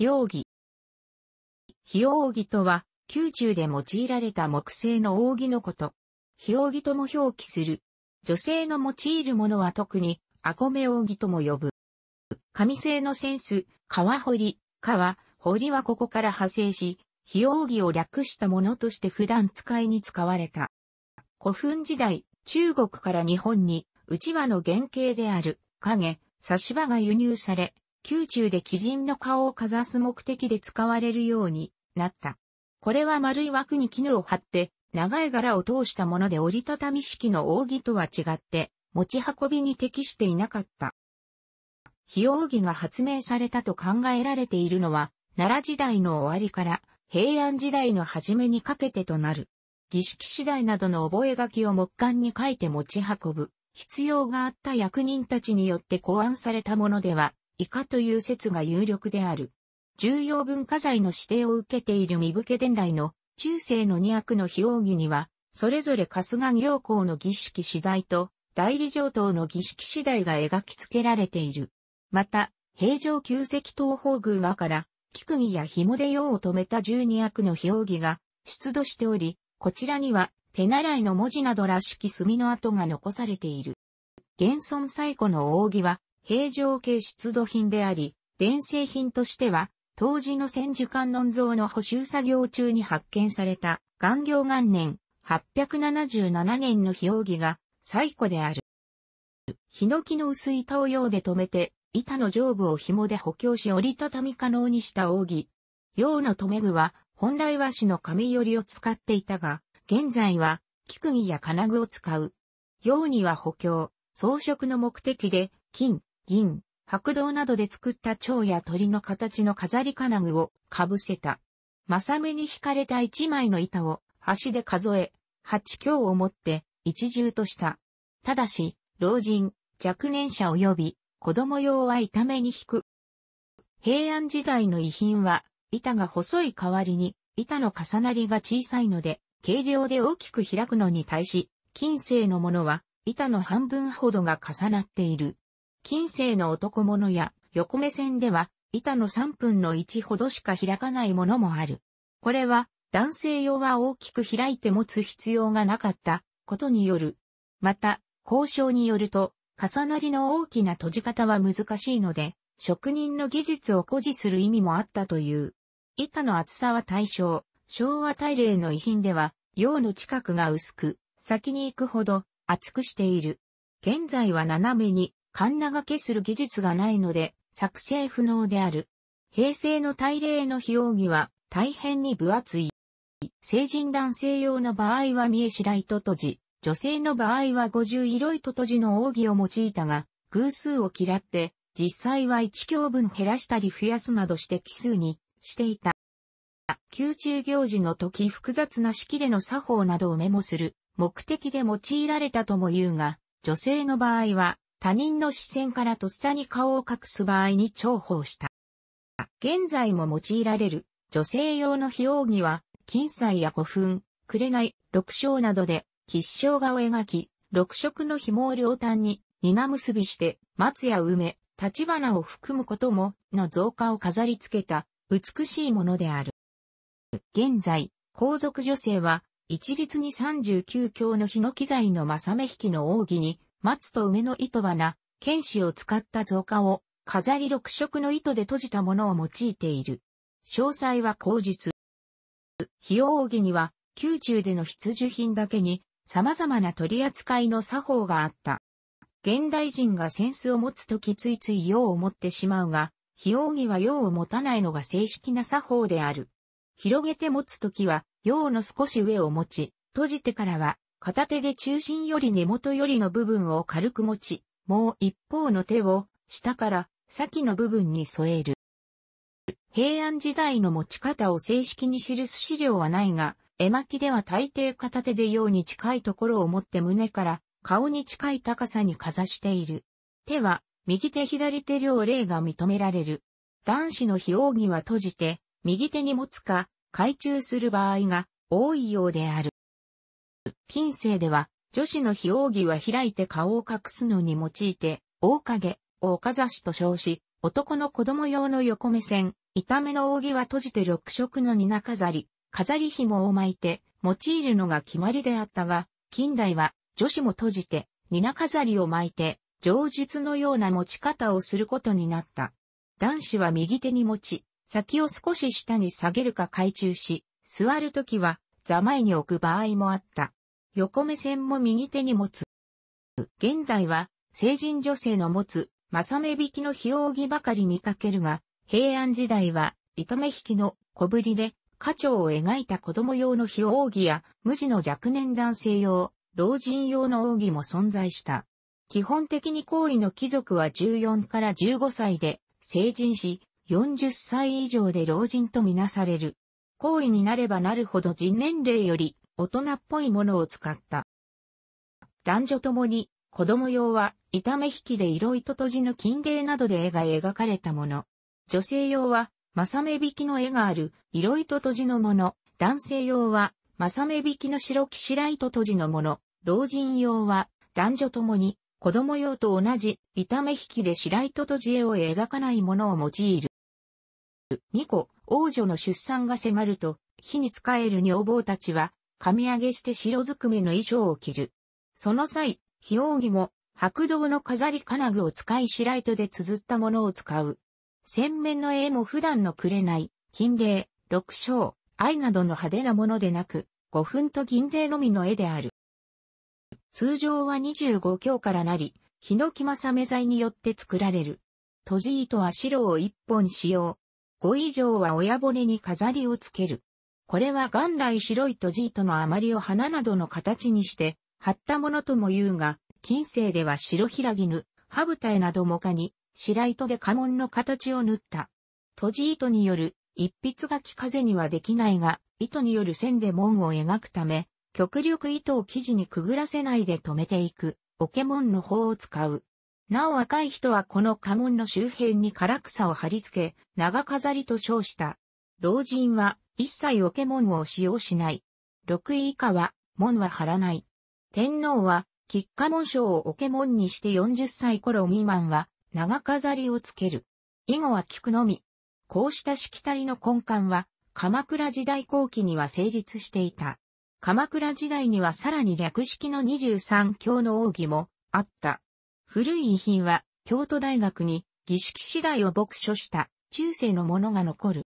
非奥義。非奥義とは、宮中で用いられた木製の扇のこと。非奥とも表記する。女性の用いるものは特に、アコメ扇とも呼ぶ。紙製のセンス、川堀、川、堀はここから派生し、非扇を略したものとして普段使いに使われた。古墳時代、中国から日本に、うちわの原型である、影、差し場が輸入され、宮中で鬼人の顔をかざす目的で使われるようになった。これは丸い枠に絹を張って、長い柄を通したもので折りたたみ式の扇とは違って、持ち運びに適していなかった。火扇が発明されたと考えられているのは、奈良時代の終わりから平安時代の初めにかけてとなる。儀式次第などの覚書を木簡に書いて持ち運ぶ。必要があった役人たちによって考案されたものでは以下という説が有力である。重要文化財の指定を受けている三武家伝来の中世の二役の非奥義には、それぞれ春日行幸の儀式次第と代理上等の儀式次第が描き付けられている。また、平城旧跡東方宮和から、木釘や紐で用を止めた十二役の非奥義が出土しており、こちらには手習いの文字などらしき墨の跡が残されている。現存最古の扇は、平常系出土品であり、伝製品としては、当時の千手観音像の補修作業中に発見された、元行元年、877年の表奥が最古である。ヒノキの薄い板を用で留めて、板の上部を紐で補強し折りたたみ可能にした扇。義。用の留め具は、本来和紙の紙よりを使っていたが、現在は、木釘や金具を使う。用には補強、装飾の目的で、金、銀、白銅などで作った蝶や鳥の形の飾り金具をかぶせた。正目に引かれた一枚の板を端で数え、八強を持って一重とした。ただし、老人、若年者及び子供用は板目に引く。平安時代の遺品は板が細い代わりに板の重なりが小さいので軽量で大きく開くのに対し、近世のものは板の半分ほどが重なっている。近世の男物や横目線では板の3分の1ほどしか開かないものもある。これは男性用は大きく開いて持つ必要がなかったことによる。また、交渉によると、重なりの大きな閉じ方は難しいので、職人の技術を誇示する意味もあったという。板の厚さは対象、昭和大例の遺品では、用の近くが薄く、先に行くほど厚くしている。現在は斜めにカンナがけする技術がないので、作成不能である。平成の大礼の非用儀は大変に分厚い。成人男性用の場合は三重白糸とじ、女性の場合は五十色糸とじの奥義を用いたが、偶数を嫌って、実際は一教分減らしたり増やすなどして奇数にしていた。宮中行事の時複雑な式での作法などをメモする目的で用いられたとも言うが、女性の場合は他人の視線からとっさに顔を隠す場合に重宝した。現在も用いられる女性用の非奥義は、金彩や古墳、紅、六章などで、吉祥画を描き、六色の紐を両端に、稲結びして、松や梅、立花を含むことも、の造花を飾り付けた、美しいものである。現在、皇族女性は、一律に39強の日の記材の正目引きの奥義に、松と梅の糸花、剣士を使った造花を、飾り6色の糸で閉じたものを用いている。詳細は口述。費用義には、宮中での必需品だけに、様々な取り扱いの作法があった。現代人がセンスを持つときついつい用を持ってしまうが、費用義は用を持たないのが正式な作法である。広げて持つときは、用の少し上を持ち、閉じてからは片手で中心より根元よりの部分を軽く持ち、もう一方の手を下から先の部分に添える。平安時代の持ち方を正式に記す資料はないが、絵巻では大抵片手でように近いところを持って胸から顔に近い高さにかざしている。手は右手左手両例が認められる。男子の非奥義は閉じて、右手に持つか、回中する場合が多いようである。近世では、女子の非奥義は開いて顔を隠すのに用いて、大影をかざしと称し、男の子供用の横目線、板めの扇は閉じて六色の荷飾り、飾り紐を巻いて、用いるのが決まりであったが、近代は女子も閉じて、荷飾りを巻いて、上述のような持ち方をすることになった。男子は右手に持ち、先を少し下に下げるか回中し、座るときは座前に置く場合もあった。横目線も右手に持つ。現代は、成人女性の持つ、正目引きの非扇ばかり見かけるが、平安時代は、糸目引きの小ぶりで、花鳥を描いた子供用の非扇や、無地の若年男性用、老人用の扇も存在した。基本的に行為の貴族は14から15歳で成人し、40歳以上で老人とみなされる。行為になればなるほど人年齢より大人っぽいものを使った。男女ともに、子供用は、炒め引きで色糸とじの金泥などで絵が描かれたもの。女性用は、正目引きの絵がある、色糸とじのもの。男性用は、正目引きの白騎士ライトとじのもの。老人用は、男女ともに、子供用と同じ、炒め引きで白糸とじ絵を描かないものを用いる。2個、王女の出産が迫ると、火に仕える女房たちは、髪上げして白ずくめの衣装を着る。その際、非奥義も、白銅の飾り金具を使い白糸で綴ったものを使う。洗面の絵も普段のくれない、金礼、六章、愛などの派手なものでなく、五分と銀礼のみの絵である。通常は25強からなり、ヒノキマサメ材によって作られる。閉じ糸は白を一本使用。5以上は親骨に飾りをつける。これは元来白いとじ糸の余りを花などの形にして、貼ったものとも言うが、近世では白ひらぎ、ぬ歯、豚などもかに、白糸で家紋の形を縫った。とじ糸による一筆書き風にはできないが、糸による線で門を描くため、極力糸を生地にくぐらせないで止めていく、け紋の方を使う。なお若い人はこの家紋の周辺に唐草を貼り付け、長飾りと称した。老人は一切桶門を使用しない。6位以下は、門は張らない。天皇は、吉下門賞を桶門にして40歳頃未満は、長飾りをつける。以後は菊のみ。こうしたしきたりの根幹は、鎌倉時代後期には成立していた。鎌倉時代にはさらに略式の23教の奥義もあった。古い遺品は京都大学に儀式次第を牧書した中世のものが残る。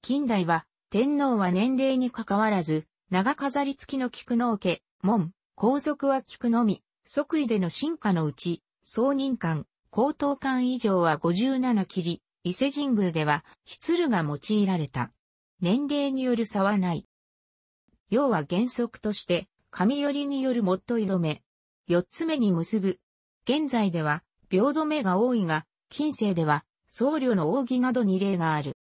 近代は天皇は年齢に関わらず、長飾り付きの菊の家、門、皇族は菊のみ、即位での進化のうち、総任官、高等官以上は57切り、伊勢神宮では、筆が用いられた。年齢による差はない。要は原則として、神寄りによるもっと色目。四つ目に結ぶ。現在では、平等目が多いが、近世では、僧侶の扇などに例がある。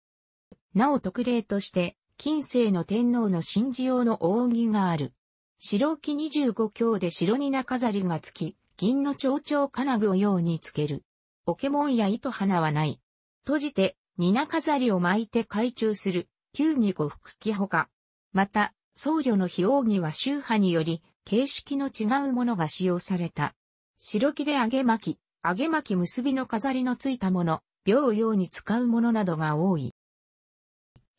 なお特例として、近世の天皇の神事用の扇がある。白木25鏡で白に飾りがつき、銀の蝶々金具を用につける。ポケモンや糸花はない。閉じて、稲飾りを巻いて懐中する、旧二五福木ほか。また、僧侶の非扇は宗派により、形式の違うものが使用された。白木で揚げ巻き、揚げ巻き結びの飾りのついたもの、病用に使うものなどが多い。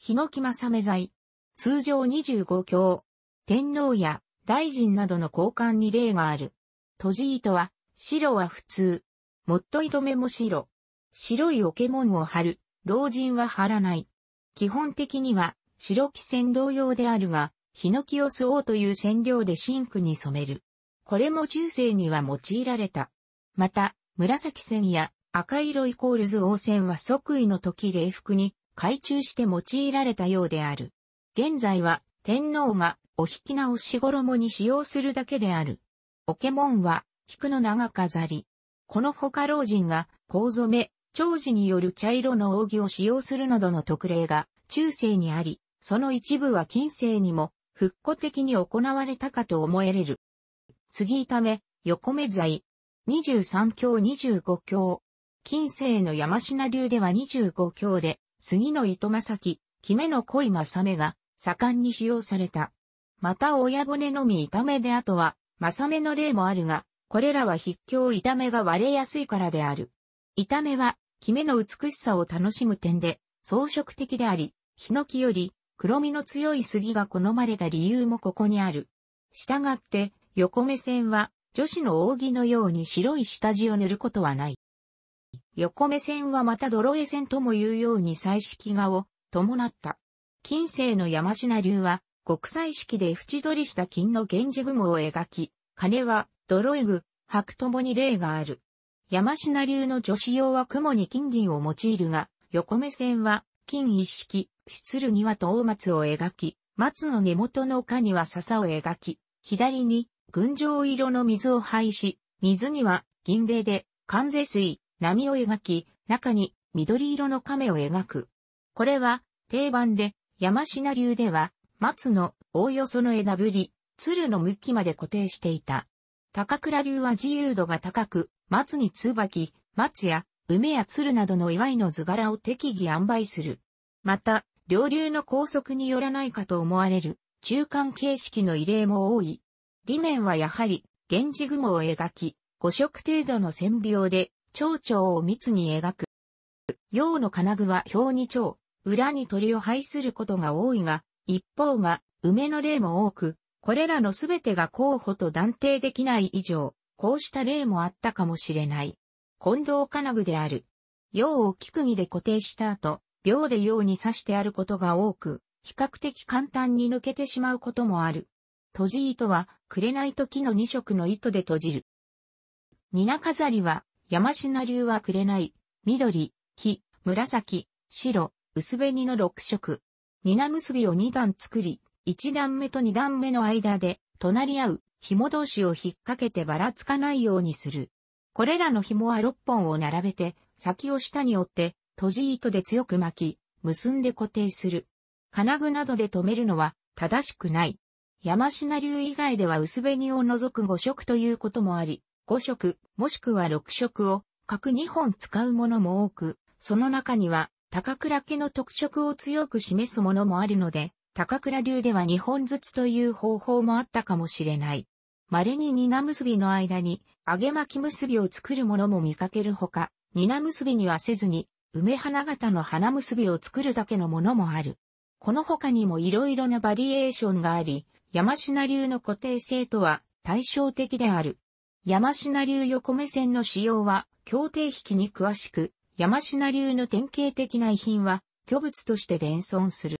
ノキマ正メ剤。通常25強。天皇や大臣などの交換に例がある。閉じ糸は、白は普通。もっと糸目も白。白いもんを貼る。老人は貼らない。基本的には、白木線同様であるが、ヒノキを吸おうという染料で真紅に染める。これも中世には用いられた。また、紫線や赤色イコール図王線は即位の時礼服に改鋳して用いられたようである。現在は天皇がお引き直し衣に使用するだけである。おけもんは菊の長飾り。この他老人が、香染め、長寿による茶色の扇を使用するなどの特例が中世にあり、その一部は近世にも復古的に行われたかと思えれる。杉ため、横目材、23教25教。近世の山品流では25教で、杉の糸正樹、キメの濃い正目が盛んに使用された。また親骨のみ痛めであとは、正目の例もあるが、これらは筆境痛めが割れやすいからである。痛めは、キメの美しさを楽しむ点で、装飾的であり、ヒノキより黒みの強い杉が好まれた理由もここにある。したがって、横目線は、女子の扇のように白い下地を塗ることはない。横目線はまた泥絵線とも言うように彩色画を伴った。近世の山品流は、国際式で縁取りした金の源氏雲を描き、金は、泥絵具、白ともに例がある。山品流の女子用は雲に金銀を用いるが、横目線は、金一式、出るにはと大松を描き、松の根元の丘には笹を描き、左に、群青色の水を配し、水には銀霊で、関税水、波を描き、中に緑色の亀を描く。これは定番で、山品流では、松のおおよその枝ぶり、鶴の向きまで固定していた。高倉流は自由度が高く、松に椿、松や梅や鶴などの祝いの図柄を適宜塩梅する。また、両流の拘束によらないかと思われる、中間形式の異例も多い。理面はやはり、源氏雲を描き、五色程度の線描で、蝶々を密に描く。洋の金具は表に蝶、裏に鳥を配することが多いが、一方が梅の例も多く、これらのすべてが候補と断定できない以上、こうした例もあったかもしれない。近藤金具である。洋を木釘で固定した後、秒で陽に刺してあることが多く、比較的簡単に抜けてしまうこともある。閉じ糸は、くれない時の二色の糸で閉じる。ニナ飾りは、山品流は紅、緑、黄、紫、白、薄紅の6色。名結びを2段作り、1段目と2段目の間で、隣り合う、紐同士を引っ掛けてばらつかないようにする。これらの紐は6本を並べて、先を下に折って、閉じ糸で強く巻き、結んで固定する。金具などで留めるのは正しくない。山品流以外では薄紅を除く5色ということもあり、5色、もしくは6色を各2本使うものも多く、その中には高倉家の特色を強く示すものもあるので、高倉流では2本ずつという方法もあったかもしれない。稀に稲結びの間に揚げ巻き結びを作るものも見かけるほか、稲結びにはせずに梅花形の花結びを作るだけのものもある。この他にも色々なバリエーションがあり、山品流の固定性とは対照的である。山品流横目線の使用は、協定引きに詳しく、山品流の典型的な遺品は、虚物として伝存する。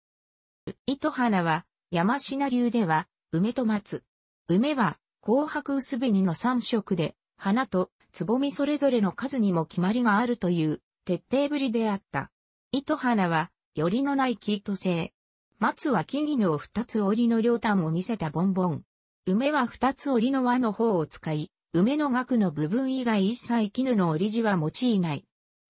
糸花は、山品流では、梅と松。梅は、紅白薄紅の3色で、花と、つぼみそれぞれの数にも決まりがあるという、徹底ぶりであった。糸花は、よりのない生糸製。松は木々の二つ折りの両端を見せたボンボン。梅は二つ折りの輪の方を使い、梅の額の部分以外一切絹の織り地は用いない。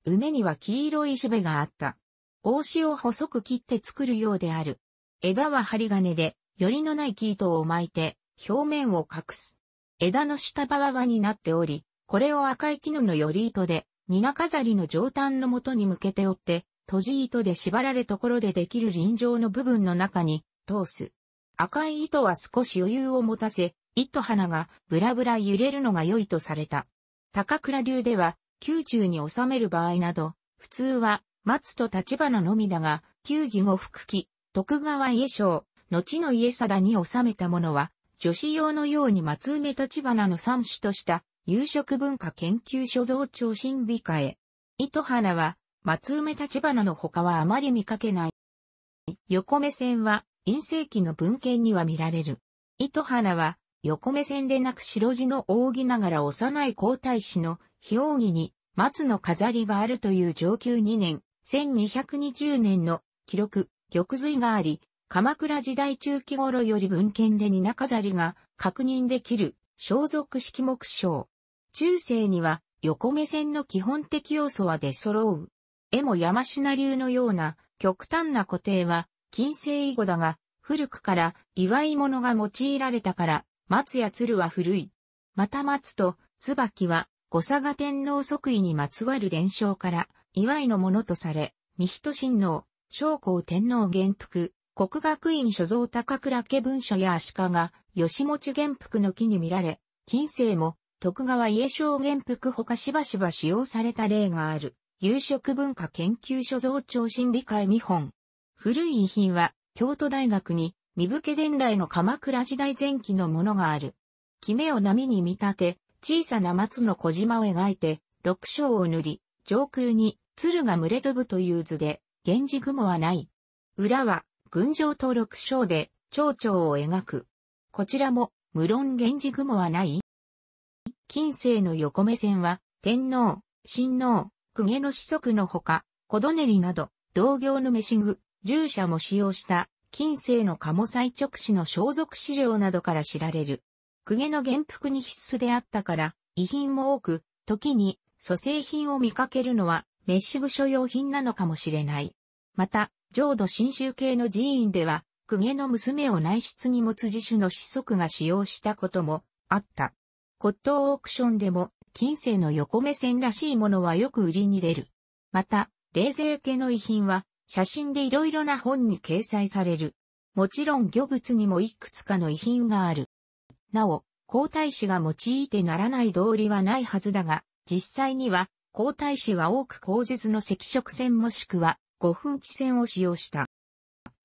梅には黄色いしべがあった。大塩を細く切って作るようである。枝は針金で、よりのない生糸を巻いて、表面を隠す。枝の下側輪になっており、これを赤い絹のより糸で、稲飾りの上端のもとに向けて折って、閉じ糸で縛られところでできる輪状の部分の中に通す。赤い糸は少し余裕を持たせ、糸花がブラブラ揺れるのが良いとされた。高倉流では、宮中に収める場合など、普通は、松と立花のみだが、旧義後福記、徳川家章、後の家貞に収めたものは、女子用のように松梅立花の三種とした、夕食文化研究所蔵長審美化へ。糸花は、松梅立花の他はあまり見かけない。横目線は、陰性期の文献には見られる。糸花は、横目線でなく白地の扇ながら幼い皇太子の非扇に松の飾りがあるという上級2年、1220年の記録、玉髄があり、鎌倉時代中期頃より文献で稲飾りが確認できる、装束式目章。中世には横目線の基本的要素は出揃う。絵も山品流のような極端な固定は近世以後だが、古くから祝い物が用いられたから、松や鶴は古い。また松と椿は、五佐賀天皇即位にまつわる伝承から、祝いのものとされ、三人親王、昭校天皇元服、国学院所蔵高倉家文書や足利、吉持元服の木に見られ、近世も徳川家小元服ほかしばしば使用された例がある、有色文化研究所蔵長審美会見本。古い遺品は、京都大学に身武家伝来の鎌倉時代前期のものがある。キメを波に見立て、小さな松の小島を描いて、六章を塗り、上空に鶴が群れ飛ぶという図で、源氏雲はない。裏は、群青と六章で、蝶々を描く。こちらも、無論源氏雲はない近世の横目線は、天皇、親王、公家の子息のほか、小どねりなど、同業の飯具、従者も使用した近世の鴨最直氏の装束資料などから知られる。公家の元服に必須であったから、遺品も多く、時に、蘇生品を見かけるのは、メッシグ所用品なのかもしれない。また、浄土真宗系の寺院では、公家の娘を内室に持つ自主の子息が使用したこともあった。骨董オークションでも、近世の横目線らしいものはよく売りに出る。また、冷静系の遺品は、写真でいろいろな本に掲載される。もちろん魚物にもいくつかの遺品がある。なお、皇太子が用いてならない道理はないはずだが、実際には、皇太子は多く口絶の赤色線もしくは、五分記線を使用した。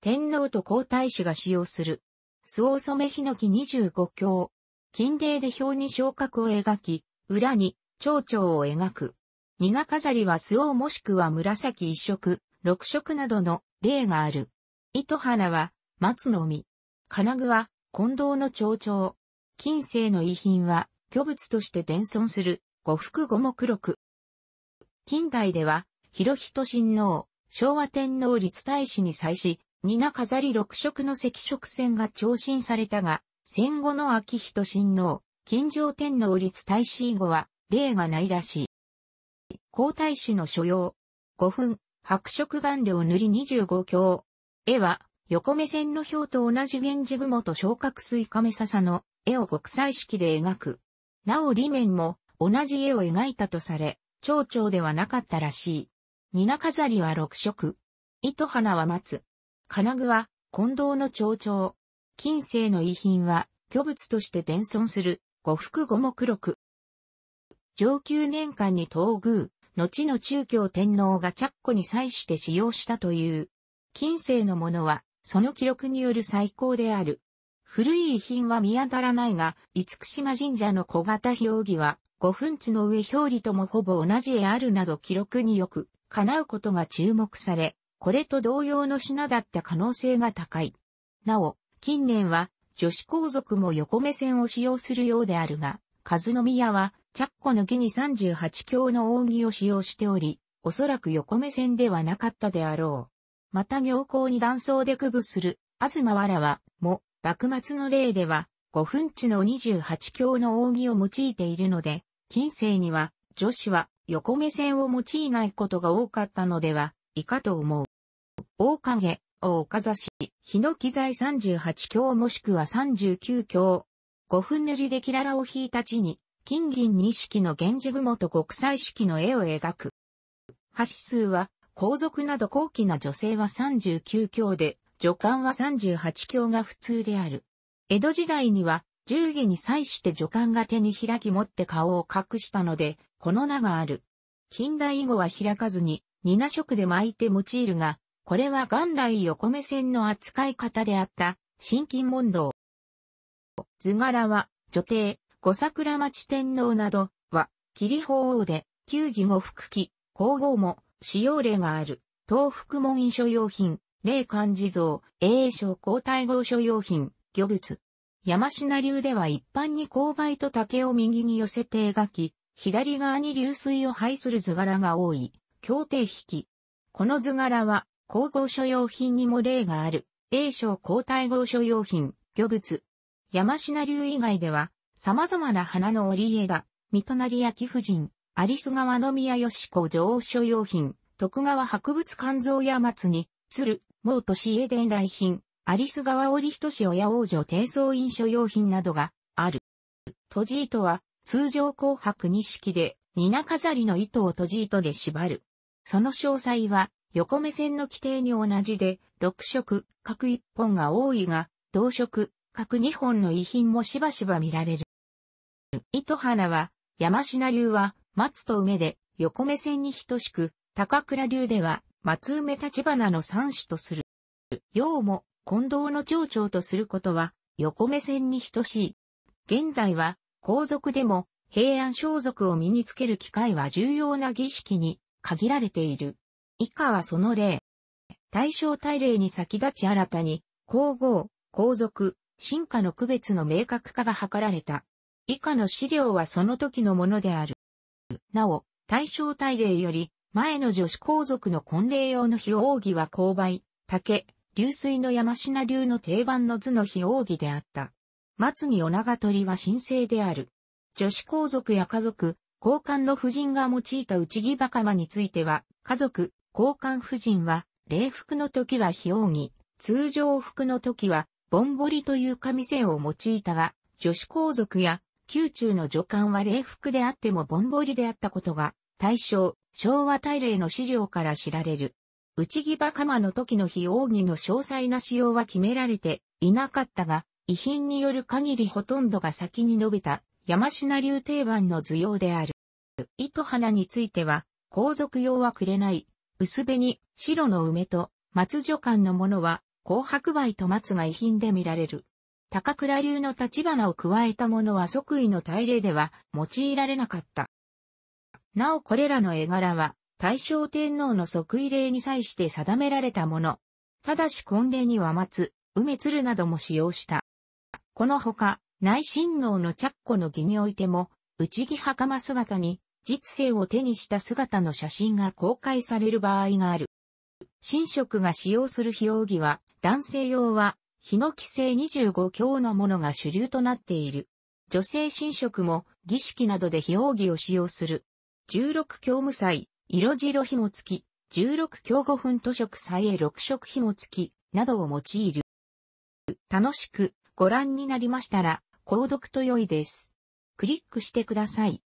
天皇と皇太子が使用する。スオーソメヒノキ25教。金泥で表に昇格を描き、裏に蝶々を描く。荷が飾りはスオーもしくは紫一色、六色などの例がある。糸原は、松の実。金具は、近藤の蝶々。近世の遺品は、巨物として伝存する、五福五目録。近代では、広人親王、昭和天皇立大使に際し、皆飾り六色の赤色線が長身されたが、戦後の秋人親王、近城天皇立大使以後は、例がないらしい。皇太子の所要。五分、白色顔料塗り25鏡。絵は、横目線の表と同じ源氏雲と昇格水亀笹の絵を国際式で描く。なお裏面も同じ絵を描いたとされ、蝶々ではなかったらしい。稲飾りは6色。糸花は松。金具は近藤の蝶々。近世の遺品は巨物として伝存する五福五目六。上級年間に東宮、後の中京天皇が着古に際して使用したという。近世のものは、その記録による最高である。古い遺品は見当たらないが、五福島神社の小型表記は、五分地の上表裏ともほぼ同じであるなど記録によく、叶うことが注目され、これと同様の品だった可能性が高い。なお、近年は、女子皇族も横目線を使用するようであるが、和宮は、チャッコ抜きに38強の扇を使用しており、おそらく横目線ではなかったであろう。また行行に断層で区分する、東わらは、も、幕末の例では、5分地の28強の扇を用いているので、近世には、女子は横目線を用いないことが多かったのでは、いかと思う。大影、大かざし、日の木材38強もしくは39強。5分塗りでキララを引いた地に、金銀二式の源氏雲と国際式の絵を描く。橋数は、皇族など高貴な女性は39教で、女官は38教が普通である。江戸時代には、従儀に際して女官が手に開き持って顔を隠したので、この名がある。近代以後は開かずに、二な色で巻いて用いるが、これは元来横目線の扱い方であった、新金問答。図柄は、女帝、五桜町天皇などは、霧法王で、旧義後福記、皇后も、使用例がある、東福門院所用品、霊漢字像、栄章皇太后所用品、魚物。山品流では一般に勾配と竹を右に寄せて描き、左側に流水を配する図柄が多い、協定引き。この図柄は、皇后所用品にも例がある、栄章皇太后所用品、魚物。山品流以外では、様々な花の織絵が、三隣焼夫人、有栖川の宮義子上書用品、徳川博物館蔵屋松に、鶴、毛都市家伝来品、有栖川織人氏親王女低層印書用品などがある。閉じ糸は、通常紅白錦式で、稲飾りの糸を閉じ糸で縛る。その詳細は、横目線の規定に同じで、6色、各1本が多いが、同色、各2本の遺品もしばしば見られる。糸花は、山品流は、松と梅で、横目線に等しく、高倉流では、松梅立花の三種とする。用も、近藤の町長とすることは、横目線に等しい。現代は、皇族でも、平安装束を身につける機会は重要な儀式に限られている。以下はその例。大正大例に先立ち新たに、皇后、皇族、進化の区別の明確化が図られた。以下の資料はその時のものである。なお、大正大礼より、前の女子皇族の婚礼用の非奥義は勾配、竹、流水の山品流の定番の図の非奥義であった。末にお長鳥は神聖である。女子皇族や家族、皇冠の夫人が用いた内木袴については、家族、皇冠夫人は、礼服の時は非奥義、通常服の時は、ぼんぼりという紙線を用いたが、女子皇族や宮中の女官は礼服であってもぼんぼりであったことが、大正、昭和大礼の資料から知られる。内木場鎌の時の非奥義の詳細な仕様は決められていなかったが、遺品による限りほとんどが先に述べた山品流定番の図用である。糸花については、皇族用はくれない、薄紅、白の梅と、松女官のものは、紅白梅と松が遺品で見られる。高倉流の立花を加えたものは即位の大礼では用いられなかった。なおこれらの絵柄は、大正天皇の即位礼に際して定められたもの。ただし婚礼には松、梅鶴なども使用した。このほか、内親王の着子の儀においても、内儀袴姿に、実践を手にした姿の写真が公開される場合がある。神職が使用する費用着は、男性用はヒノキ製25強のものが主流となっている。女性神職も儀式などで非奥義を使用する。16強無彩、色白紐付き、16強5分塗色彩へ6色紐付き、などを用いる。楽しくご覧になりましたら、購読と良いです。クリックしてください。